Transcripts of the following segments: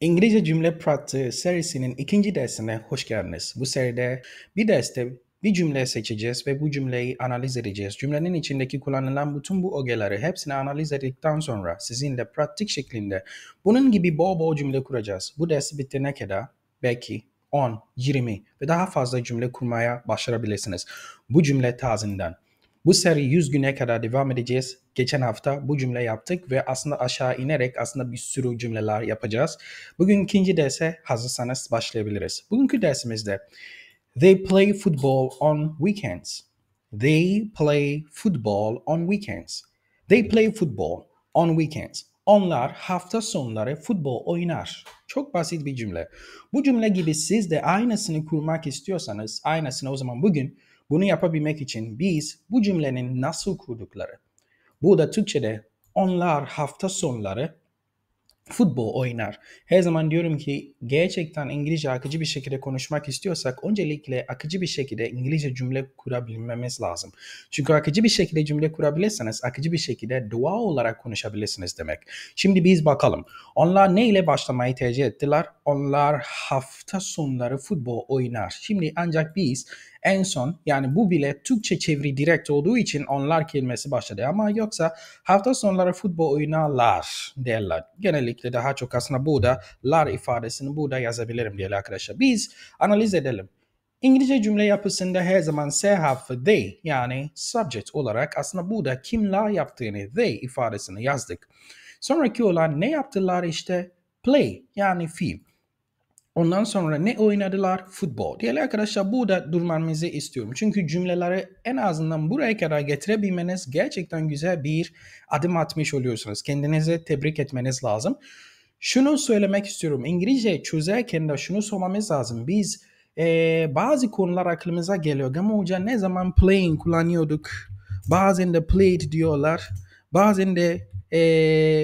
İngilizce Cümle Pratiği serisinin ikinci dersine hoş geldiniz. Bu seride bir derste bir cümle seçeceğiz ve bu cümleyi analiz edeceğiz. Cümlenin içindeki kullanılan bütün bu ögeleri hepsini analiz ettikten sonra sizinle pratik şeklinde bunun gibi bol bol cümle kuracağız. Bu ders bitene kadar belki 10, 20 ve daha fazla cümle kurmaya başarabilirsiniz. Bu cümle tazinden. Bu seri 100 güne kadar devam edeceğiz. Geçen hafta bu cümle yaptık ve aslında aşağı inerek aslında bir sürü cümleler yapacağız. Bugün ikinci derse hazırsanız başlayabiliriz. Bugünkü dersimizde They play football on weekends. They play football on weekends. They play football on weekends. Onlar hafta sonları futbol oynar. Çok basit bir cümle. Bu cümle gibi siz de aynısını kurmak istiyorsanız, aynısını o zaman bugün bunu yapabilmek için biz bu cümlenin nasıl kurdukları. Bu da Türkçe'de onlar hafta sonları futbol oynar. Her zaman diyorum ki gerçekten İngilizce akıcı bir şekilde konuşmak istiyorsak öncelikle akıcı bir şekilde İngilizce cümle kurabilmemiz lazım. Çünkü akıcı bir şekilde cümle kurabilirseniz akıcı bir şekilde dua olarak konuşabilirsiniz demek. Şimdi biz bakalım. Onlar ne ile başlamayı tercih ettiler? Onlar hafta sonları futbol oynar. Şimdi ancak biz en son yani bu bile Türkçe çeviri direkt olduğu için onlar kelimesi başladı. Ama yoksa hafta sonları futbol oynarlar derler. Genellikle özellikle daha çok aslında burada lar ifadesini burada yazabilirim diye arkadaşlar. Biz analiz edelim. İngilizce cümle yapısında her zaman S harfi they yani subject olarak aslında burada kimler yaptığını they ifadesini yazdık. Sonraki olan ne yaptılar işte play yani film. Ondan sonra ne oynadılar? Futbol. Değerli arkadaşlar bu da durmanızı istiyorum. Çünkü cümleleri en azından buraya kadar getirebilmeniz gerçekten güzel bir adım atmış oluyorsunuz. kendinize tebrik etmeniz lazım. Şunu söylemek istiyorum. İngilizce çözerken de şunu sormamız lazım. Biz e, bazı konular aklımıza geliyor. Ama hoca ne zaman playing kullanıyorduk? Bazen de played diyorlar. Bazen de e,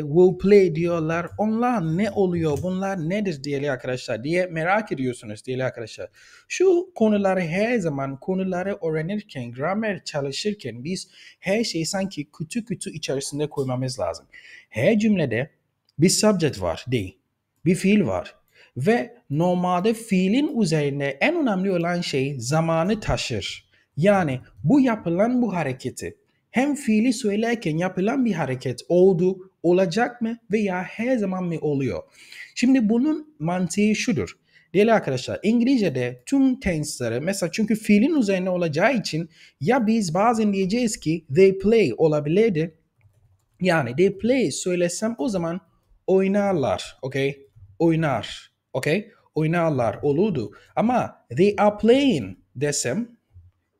will play diyorlar. Onlar ne oluyor? Bunlar nedir diyelim arkadaşlar diye merak ediyorsunuz diyelim arkadaşlar. Şu konuları her zaman konuları öğrenirken, grammar çalışırken biz her şeyi sanki kötü kötü içerisinde koymamız lazım. Her cümlede bir subject var değil. Bir fiil var. Ve normalde fiilin üzerine en önemli olan şey zamanı taşır. Yani bu yapılan bu hareketi hem fiili söylerken yapılan bir hareket oldu, olacak mı veya her zaman mı oluyor? Şimdi bunun mantığı şudur. Değerli arkadaşlar İngilizce'de tüm tensleri mesela çünkü fiilin üzerine olacağı için ya biz bazen diyeceğiz ki they play olabilirdi. Yani they play söylesem o zaman oynarlar. Okay? Oynar. Okay? Oynarlar olurdu. Ama they are playing desem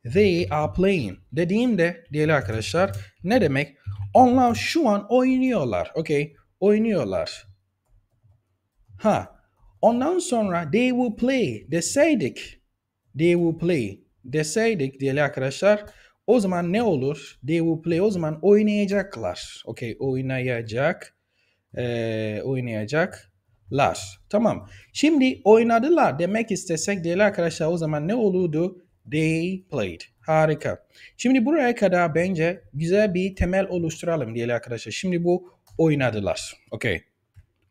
They are playing. Dediğimde diyelim arkadaşlar ne demek? Onlar şu an oynuyorlar. Okay. Oynuyorlar. Ha. Ondan sonra they will play deseydik. They will play deseydik diyelim arkadaşlar. O zaman ne olur? They will play. O zaman oynayacaklar. Okay. Oynayacak. Ee, oynayacak lar. Tamam. Şimdi oynadılar demek istesek değerli arkadaşlar o zaman ne olurdu? They played. Harika. Şimdi buraya kadar bence güzel bir temel oluşturalım diyelim arkadaşlar. Şimdi bu oynadılar. Okey.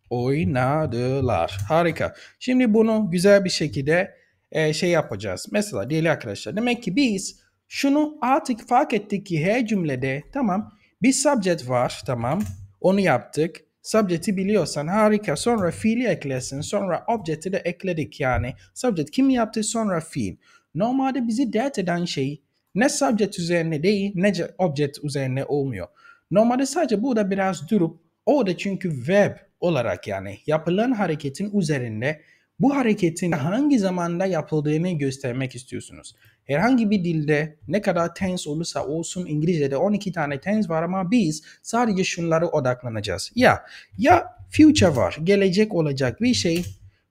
Oynadılar. Harika. Şimdi bunu güzel bir şekilde e, şey yapacağız. Mesela diyelim arkadaşlar. Demek ki biz şunu artık fark ettik ki her cümlede tamam bir subject var tamam onu yaptık. Subject'i biliyorsan harika. Sonra fiili eklesin. Sonra object'i de ekledik yani. Subject kim yaptı sonra fiil. Normalde bizi dert eden şey ne subject üzerine değil ne object üzerine olmuyor. Normalde sadece burada biraz durup o da çünkü web olarak yani yapılan hareketin üzerinde bu hareketin hangi zamanda yapıldığını göstermek istiyorsunuz. Herhangi bir dilde ne kadar tense olursa olsun İngilizce'de 12 tane tense var ama biz sadece şunlara odaklanacağız. Ya ya future var, gelecek olacak bir şey.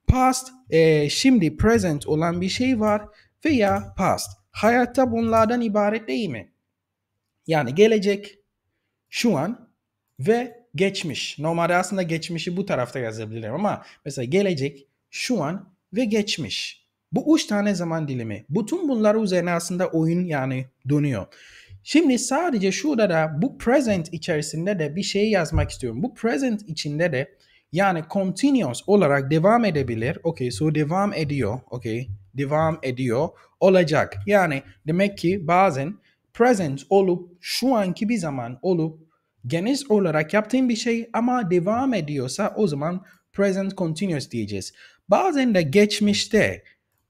Past, e, şimdi present olan bir şey var veya past. Hayatta bunlardan ibaret değil mi? Yani gelecek, şu an ve geçmiş. Normalde aslında geçmişi bu tarafta yazabilirim ama mesela gelecek, şu an ve geçmiş. Bu üç tane zaman dilimi. Bütün bunlar üzerine aslında oyun yani dönüyor. Şimdi sadece şurada da bu present içerisinde de bir şey yazmak istiyorum. Bu present içinde de yani continuous olarak devam edebilir. Okay, so devam ediyor. Okay, devam ediyor olacak. Yani demek ki bazen present olup şu anki bir zaman olup geniş olarak yaptığın bir şey ama devam ediyorsa o zaman present continuous diyeceğiz. Bazen de geçmişte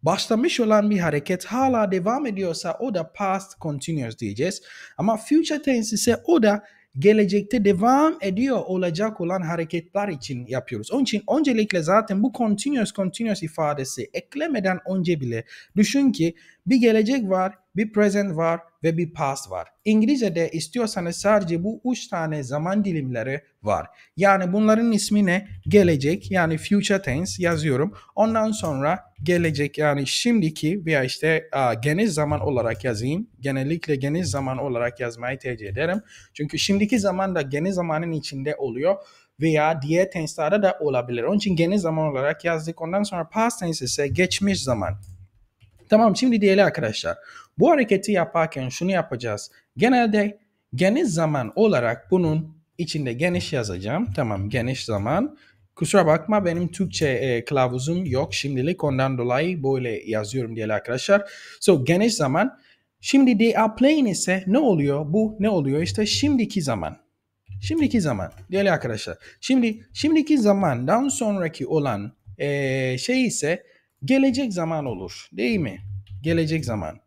başlamış olan bir hareket hala devam ediyorsa o da past continuous diyeceğiz. Ama future tense ise o da gelecekte devam ediyor olacak olan hareketler için yapıyoruz. Onun için öncelikle zaten bu continuous continuous ifadesi eklemeden önce bile düşün ki bir gelecek var, bir present var ve bir past var. İngilizce'de istiyorsanız sadece bu üç tane zaman dilimleri var. Yani bunların ismi ne? Gelecek yani future tense yazıyorum. Ondan sonra gelecek yani şimdiki veya işte a, geniş zaman olarak yazayım. Genellikle geniş zaman olarak yazmayı tercih ederim. Çünkü şimdiki zaman da geniş zamanın içinde oluyor veya diğer tense'lerde de olabilir. Onun için geniş zaman olarak yazdık. Ondan sonra past tense ise geçmiş zaman. Tamam şimdi diyelim arkadaşlar. Bu hareketi yaparken şunu yapacağız. Genelde geniş zaman olarak bunun içinde geniş yazacağım. Tamam geniş zaman. Kusura bakma benim Türkçe e, kılavuzum yok şimdilik ondan dolayı böyle yazıyorum diye arkadaşlar. So geniş zaman. Şimdi they are playing ise ne oluyor? Bu ne oluyor? İşte şimdiki zaman. Şimdiki zaman değerli arkadaşlar. Şimdi şimdiki zamandan sonraki olan e, şey ise Gelecek zaman olur değil mi? Gelecek zaman.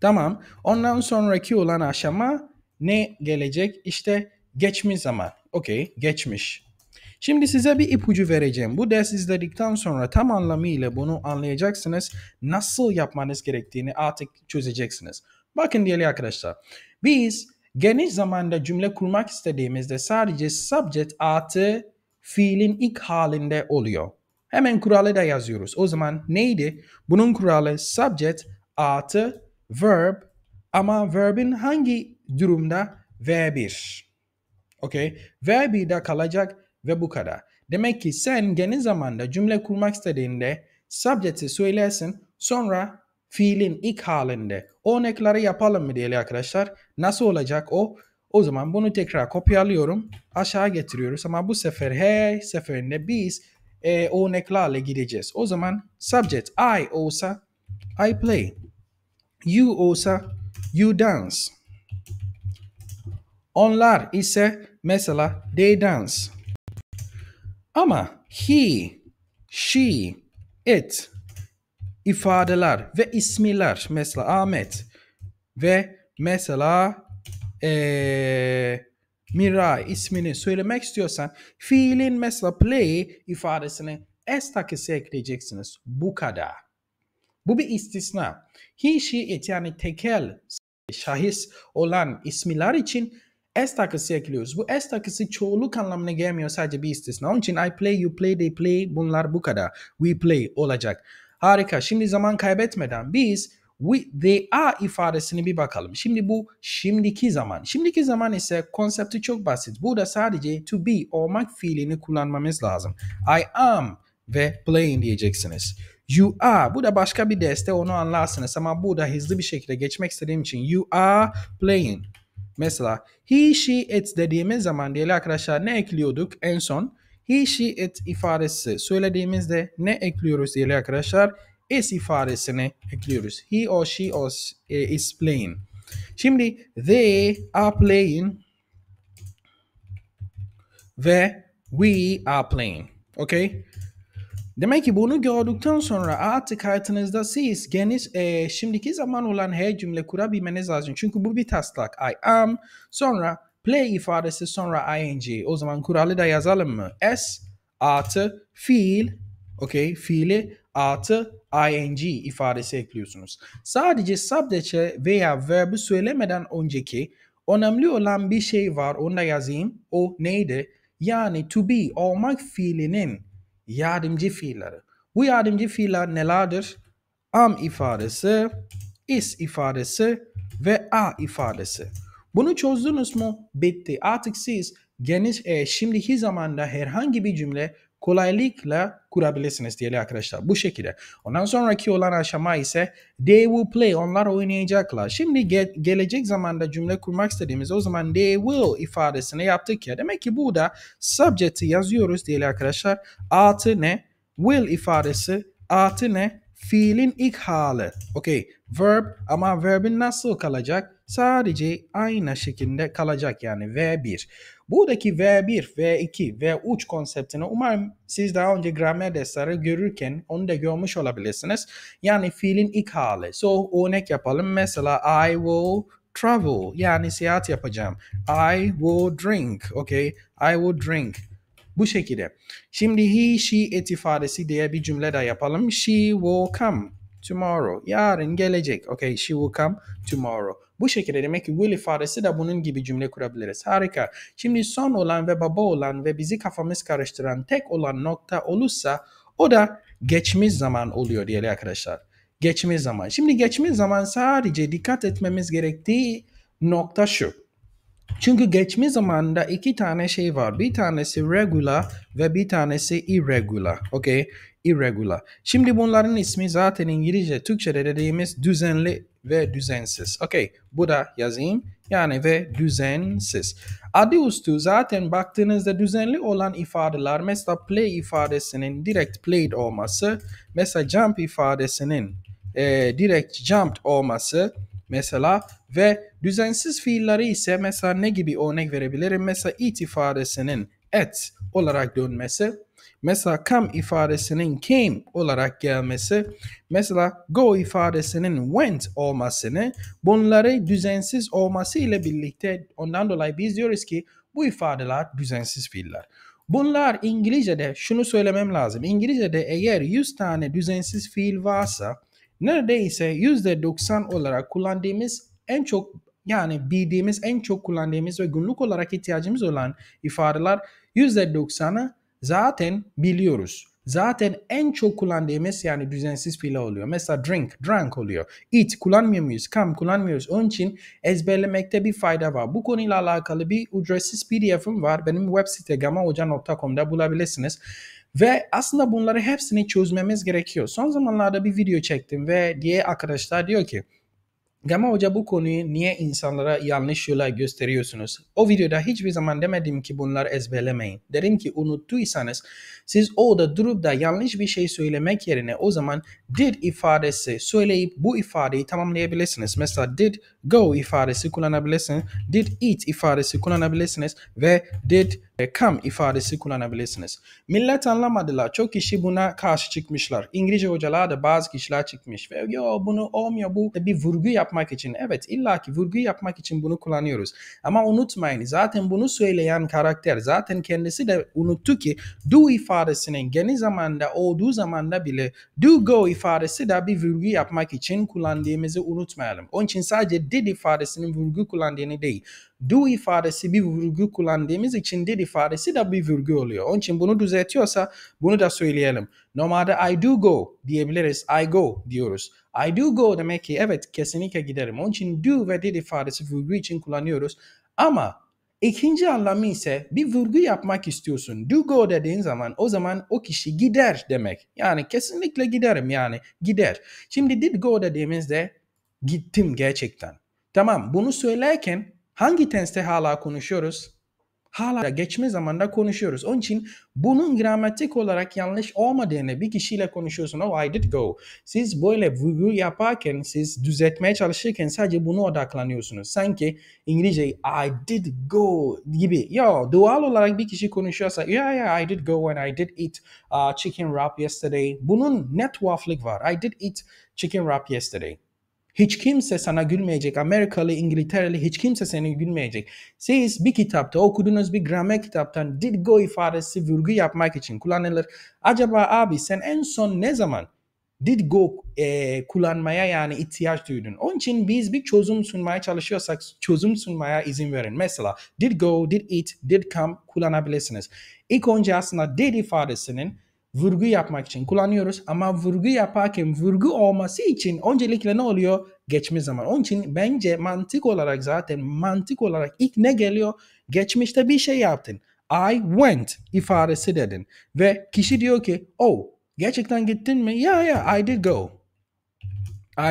Tamam. Ondan sonraki olan aşama ne gelecek? İşte geçmiş zaman. Okey geçmiş. Şimdi size bir ipucu vereceğim. Bu ders izledikten sonra tam anlamıyla bunu anlayacaksınız. Nasıl yapmanız gerektiğini artık çözeceksiniz. Bakın diyelim arkadaşlar. Biz geniş zamanda cümle kurmak istediğimizde sadece subject artı fiilin ilk halinde oluyor. Hemen kuralı da yazıyoruz. O zaman neydi? Bunun kuralı subject artı verb ama verbin hangi durumda? V1. Okey. V1'de kalacak ve bu kadar. Demek ki sen geniş zamanda cümle kurmak istediğinde subject'i söylersin. Sonra fiilin ilk halinde o örnekleri yapalım mı diyelim arkadaşlar. Nasıl olacak o? O zaman bunu tekrar kopyalıyorum. Aşağı getiriyoruz ama bu sefer her seferinde biz e, örneklerle gideceğiz. O zaman subject I olsa I play. You olsa you dance. Onlar ise mesela they dance. Ama he, she, it ifadeler ve ismiler mesela Ahmet ve mesela ee, Mira ismini söylemek istiyorsan fiilin mesela play ifadesini s takısı ekleyeceksiniz. Bu kadar. Bu bir istisna. He, she, yani tekel şahis olan isimler için S takısı ekliyoruz. Bu S takısı çoğuluk anlamına gelmiyor sadece bir istisna. Onun için I play, you play, they play bunlar bu kadar. We play olacak. Harika. Şimdi zaman kaybetmeden biz We, they are ifadesini bir bakalım. Şimdi bu şimdiki zaman. Şimdiki zaman ise konsepti çok basit. Burada sadece to be olmak fiilini kullanmamız lazım. I am ve playing diyeceksiniz. You are. Bu da başka bir deste onu anlarsınız ama burada hızlı bir şekilde geçmek istediğim için you are playing. Mesela he, she, it dediğimiz zaman değerli arkadaşlar ne ekliyorduk en son? He, she, it ifadesi söylediğimizde ne ekliyoruz değerli arkadaşlar? is ifadesine ekliyoruz. He or she or, e, is playing. Şimdi they are playing ve we are playing. Okay? Demek ki bunu gördükten sonra artık hayatınızda siz geniş e, şimdiki zaman olan her cümle kurabilmeniz lazım. Çünkü bu bir taslak. I am sonra play ifadesi sonra ing. O zaman kuralı da yazalım mı? S artı feel. okay, fiili artı ing ifadesi ekliyorsunuz. Sadece subject'e veya verbi söylemeden önceki önemli olan bir şey var onu da yazayım. O neydi? Yani to be olmak fiilinin yardımcı fiilleri. Bu yardımcı fiiller nelerdir? Am ifadesi, is ifadesi ve a ifadesi. Bunu çözdünüz mü? Bitti. Artık siz geniş e, şimdiki zamanda herhangi bir cümle kolaylıkla kurabilirsiniz diyelim arkadaşlar. Bu şekilde. Ondan sonraki olan aşama ise they will play. Onlar oynayacaklar. Şimdi ge gelecek zamanda cümle kurmak istediğimiz o zaman they will ifadesini yaptık ya. Demek ki burada subject'i yazıyoruz diyelim arkadaşlar. Artı ne? Will ifadesi artı ne? Fiilin ilk hali. Okey. Verb ama verbin nasıl kalacak? sadece aynı şekilde kalacak yani V1. Buradaki V1, V2, V3 konseptini umarım siz daha önce gramer dersleri görürken onu da görmüş olabilirsiniz. Yani fiilin ilk hali. So örnek yapalım. Mesela I will travel yani seyahat yapacağım. I will drink. Okay. I will drink. Bu şekilde. Şimdi he, she et ifadesi diye bir cümle de yapalım. She will come tomorrow. Yarın gelecek. Okay, she will come tomorrow. Bu şekilde demek ki will ifadesi de bunun gibi cümle kurabiliriz. Harika. Şimdi son olan ve baba olan ve bizi kafamız karıştıran tek olan nokta olursa o da geçmiş zaman oluyor diyelim arkadaşlar. Geçmiş zaman. Şimdi geçmiş zaman sadece dikkat etmemiz gerektiği nokta şu. Çünkü geçmiş zamanda iki tane şey var. Bir tanesi regular ve bir tanesi irregular. Okay? irregular. Şimdi bunların ismi zaten İngilizce, Türkçe'de dediğimiz düzenli ve düzensiz. Okey, bu da yazayım. Yani ve düzensiz. Adı üstü zaten baktığınızda düzenli olan ifadeler mesela play ifadesinin direkt played olması, mesela jump ifadesinin e, direkt jumped olması mesela ve düzensiz fiilleri ise mesela ne gibi örnek verebilirim? Mesela it ifadesinin et olarak dönmesi Mesela come ifadesinin came olarak gelmesi, mesela go ifadesinin went olmasını, bunları düzensiz olması ile birlikte ondan dolayı biz diyoruz ki bu ifadeler düzensiz fiiller. Bunlar İngilizce'de şunu söylemem lazım. İngilizce'de eğer 100 tane düzensiz fiil varsa neredeyse %90 olarak kullandığımız en çok yani bildiğimiz en çok kullandığımız ve günlük olarak ihtiyacımız olan ifadeler %90'ı zaten biliyoruz. Zaten en çok kullandığı MS yani düzensiz fiile oluyor. Mesela drink, drunk oluyor. Eat kullanmıyor muyuz? Come kullanmıyoruz. Onun için ezberlemekte bir fayda var. Bu konuyla alakalı bir ücretsiz pdf'im var. Benim web site gamahoca.com'da bulabilirsiniz. Ve aslında bunları hepsini çözmemiz gerekiyor. Son zamanlarda bir video çektim ve diye arkadaşlar diyor ki Gama Hoca bu konuyu niye insanlara yanlış yola gösteriyorsunuz? O videoda hiçbir zaman demedim ki bunlar ezberlemeyin. Derim ki unuttuysanız siz orada durup da yanlış bir şey söylemek yerine o zaman did ifadesi söyleyip bu ifadeyi tamamlayabilirsiniz. Mesela did go ifadesi kullanabilirsiniz. Did eat ifadesi kullanabilirsiniz. Ve did e, come ifadesi kullanabilirsiniz. Millet anlamadılar. Çok kişi buna karşı çıkmışlar. İngilizce hocalar da bazı kişiler çıkmış ve yo bunu olmuyor bu bir vurgu yapmak için. Evet illaki vurgu yapmak için bunu kullanıyoruz. Ama unutmayın zaten bunu söyleyen karakter zaten kendisi de unuttu ki do ifadesinin geniş zamanda olduğu zamanda bile do go ifadesi de bir vurgu yapmak için kullandığımızı unutmayalım. Onun için sadece did ifadesinin vurgu kullandığını değil do ifadesi bir vurgu kullandığımız için did ifadesi de bir vurgu oluyor. Onun için bunu düzeltiyorsa bunu da söyleyelim. Normalde I do go diyebiliriz. I go diyoruz. I do go demek ki evet kesinlikle giderim. Onun için do ve did ifadesi vurgu için kullanıyoruz. Ama ikinci anlamı ise bir vurgu yapmak istiyorsun. Do go dediğin zaman o zaman o kişi gider demek. Yani kesinlikle giderim yani gider. Şimdi did go dediğimizde gittim gerçekten. Tamam bunu söylerken Hangi tense hala konuşuyoruz? Hala geçme zamanda konuşuyoruz. Onun için bunun gramatik olarak yanlış olmadığını bir kişiyle konuşuyorsun. Oh I did go. Siz böyle vurgu yaparken, siz düzeltmeye çalışırken sadece bunu odaklanıyorsunuz. Sanki İngilizce I did go gibi. Yo, doğal olarak bir kişi konuşuyorsa yeah yeah I did go and I did eat uh, chicken wrap yesterday. Bunun ne tuhaflık var. I did eat chicken wrap yesterday. Hiç kimse sana gülmeyecek. Amerikalı, İngiltereli hiç kimse seni gülmeyecek. Siz bir kitapta okudunuz bir gramer kitaptan Did go ifadesi vurgu yapmak için kullanılır. Acaba abi sen en son ne zaman did go e, kullanmaya yani ihtiyaç duydun. Onun için biz bir çözüm sunmaya çalışıyorsak çözüm sunmaya izin verin. Mesela did go, did it, did come kullanabilirsiniz. İlk önce aslında did ifadesinin vurgu yapmak için kullanıyoruz. Ama vurgu yaparken vurgu olması için öncelikle ne oluyor? Geçmiş zaman. Onun için bence mantık olarak zaten mantık olarak ilk ne geliyor? Geçmişte bir şey yaptın. I went ifadesi dedin. Ve kişi diyor ki oh gerçekten gittin mi? Yeah yeah I did go.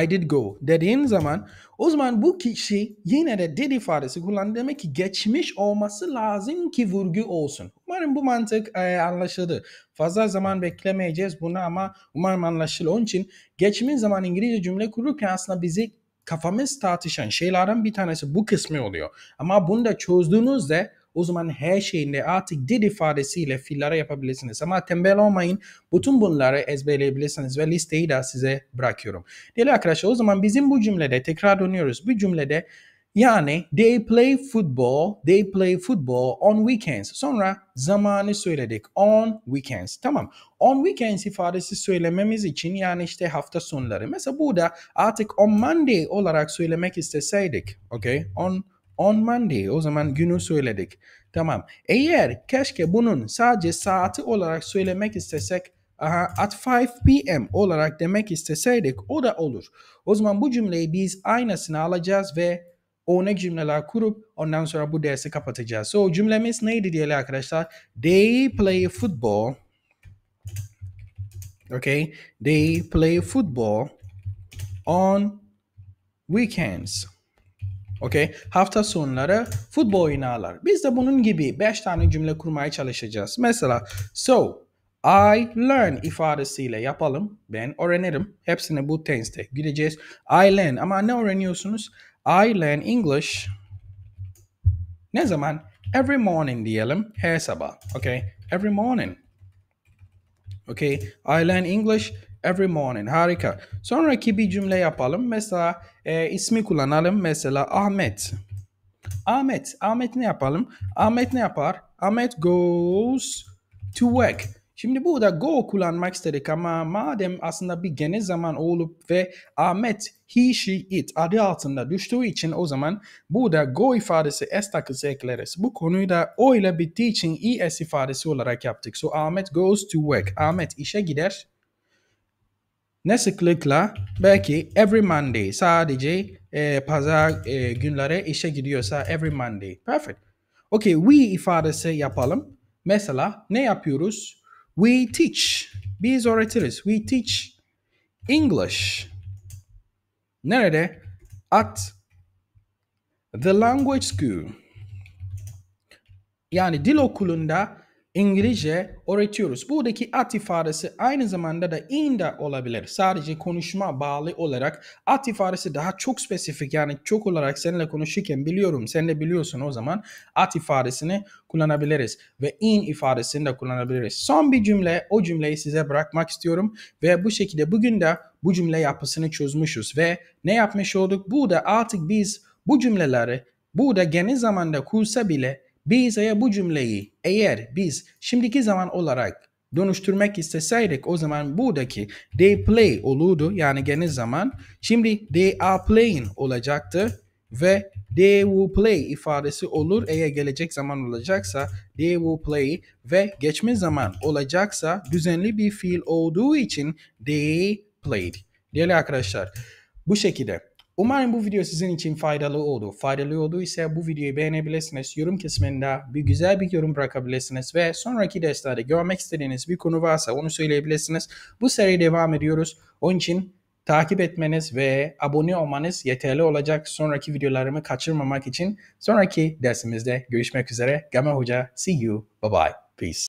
I did go dediğin zaman o zaman bu kişi yine de did ifadesi kullandı. Demek ki geçmiş olması lazım ki vurgu olsun. Umarım bu mantık e, anlaşıldı. Fazla zaman beklemeyeceğiz bunu ama umarım anlaşıldı. Onun için geçmiş zaman İngilizce cümle kururken aslında bizi kafamız tartışan şeylerden bir tanesi bu kısmı oluyor. Ama bunu da çözdüğünüzde o zaman her şeyinde artık dil ifadesiyle fillere yapabilirsiniz. Ama tembel olmayın. Bütün bunları ezberleyebilirsiniz ve listeyi de size bırakıyorum. Değerli arkadaşlar o zaman bizim bu cümlede tekrar dönüyoruz. Bu cümlede yani they play football, they play football on weekends. Sonra zamanı söyledik. On weekends. Tamam. On weekends ifadesi söylememiz için yani işte hafta sonları. Mesela burada artık on Monday olarak söylemek isteseydik. Okay. On On Monday o zaman günü söyledik. Tamam. Eğer keşke bunun sadece saati olarak söylemek istesek aha, at 5 p.m. olarak demek isteseydik o da olur. O zaman bu cümleyi biz aynasını alacağız ve örnek cümleler kurup ondan sonra bu dersi kapatacağız. So cümlemiz neydi diyelim arkadaşlar? They play football. Okay. They play football on weekends. Okey. Hafta sonları futbol oynarlar. Biz de bunun gibi 5 tane cümle kurmaya çalışacağız. Mesela so I learn ifadesiyle yapalım. Ben öğrenirim. Hepsini bu tense'te gideceğiz. I learn ama ne öğreniyorsunuz? I learn English ne zaman? Every morning diyelim. Her sabah. Okay. Every morning. Okay. I learn English every morning. Harika. Sonraki bir cümle yapalım. Mesela e, ismi kullanalım. Mesela Ahmet. Ahmet. Ahmet ne yapalım? Ahmet ne yapar? Ahmet goes to work. Şimdi burada go kullanmak istedik ama madem aslında bir gene zaman olup ve Ahmet he, she, it adı altında düştüğü için o zaman burada go ifadesi s takısı ekleriz. Bu konuyu da o ile bittiği için es ifadesi olarak yaptık. So Ahmet goes to work. Ahmet işe gider. Nasıklıkla belki every Monday sadece e, pazar e, günleri işe gidiyorsa every Monday. Perfect. Okay we ifadesi yapalım. Mesela ne yapıyoruz? We teach. Biz öğretiriz. We teach English. Nerede? At the language school. Yani dil okulunda İngilizce öğretiyoruz. Buradaki at ifadesi aynı zamanda da in de olabilir. Sadece konuşma bağlı olarak at ifadesi daha çok spesifik yani çok olarak seninle konuşurken biliyorum sen de biliyorsun o zaman at ifadesini kullanabiliriz ve in ifadesini de kullanabiliriz. Son bir cümle o cümleyi size bırakmak istiyorum ve bu şekilde bugün de bu cümle yapısını çözmüşüz ve ne yapmış olduk? Burada artık biz bu cümleleri burada geniş zamanda kursa bile Biza'ya bu cümleyi eğer biz şimdiki zaman olarak dönüştürmek isteseydik o zaman buradaki they play olurdu yani geniş zaman. Şimdi they are playing olacaktı ve they will play ifadesi olur eğer gelecek zaman olacaksa they will play ve geçmiş zaman olacaksa düzenli bir fiil olduğu için they played. Değerli arkadaşlar bu şekilde Umarım bu video sizin için faydalı oldu. Faydalı olduysa bu videoyu beğenebilirsiniz. Yorum kısmında bir güzel bir yorum bırakabilirsiniz ve sonraki derslerde görmek istediğiniz bir konu varsa onu söyleyebilirsiniz. Bu seri devam ediyoruz. Onun için takip etmeniz ve abone olmanız yeterli olacak sonraki videolarımı kaçırmamak için. Sonraki dersimizde görüşmek üzere. Gama Hoca, see you, bye bye, peace.